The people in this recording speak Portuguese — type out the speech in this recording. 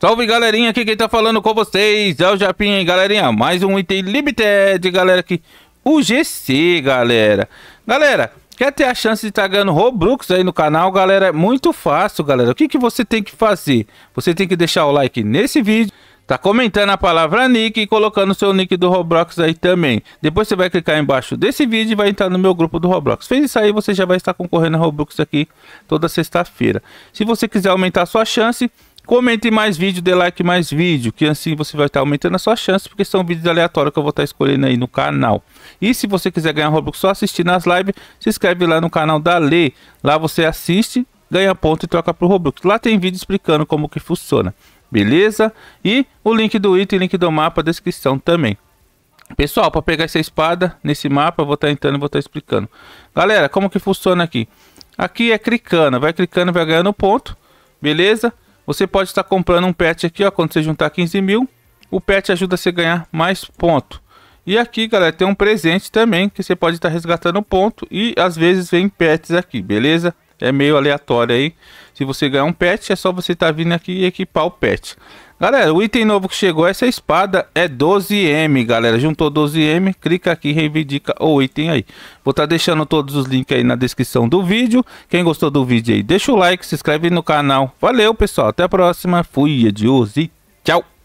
Salve galerinha, aqui quem tá falando com vocês é o Japinha, hein, galerinha? Mais um item Limited, galera, aqui, o GC, galera. Galera, quer ter a chance de estar tá ganhando Robux aí no canal, galera? É muito fácil, galera. O que, que você tem que fazer? Você tem que deixar o like nesse vídeo. Tá comentando a palavra nick e colocando o seu nick do Roblox aí também. Depois você vai clicar embaixo desse vídeo e vai entrar no meu grupo do Roblox. Fez isso aí, você já vai estar concorrendo a Robux aqui toda sexta-feira. Se você quiser aumentar a sua chance, Comente mais vídeo, dê like mais vídeo, que assim você vai estar aumentando a sua chance, porque são vídeos aleatórios que eu vou estar escolhendo aí no canal. E se você quiser ganhar Robux só assistindo as lives, se inscreve lá no canal da Lei. Lá você assiste, ganha ponto e troca pro Robux. Lá tem vídeo explicando como que funciona, beleza? E o link do item, link do mapa, descrição também. Pessoal, para pegar essa espada nesse mapa, vou estar tá entrando e vou estar tá explicando. Galera, como que funciona aqui? Aqui é clicando, vai clicando, vai ganhando ponto, beleza? Você pode estar comprando um pet aqui, ó, quando você juntar 15 mil, o pet ajuda você a ganhar mais ponto. E aqui, galera, tem um presente também que você pode estar resgatando ponto e às vezes vem pets aqui, beleza? é meio aleatório aí. Se você ganhar um pet, é só você estar tá vindo aqui e equipar o pet. Galera, o item novo que chegou, essa espada é 12M, galera. Juntou 12M, clica aqui reivindica o item aí. Vou estar tá deixando todos os links aí na descrição do vídeo. Quem gostou do vídeo aí, deixa o like, se inscreve no canal. Valeu, pessoal. Até a próxima. Fui, adiós e tchau.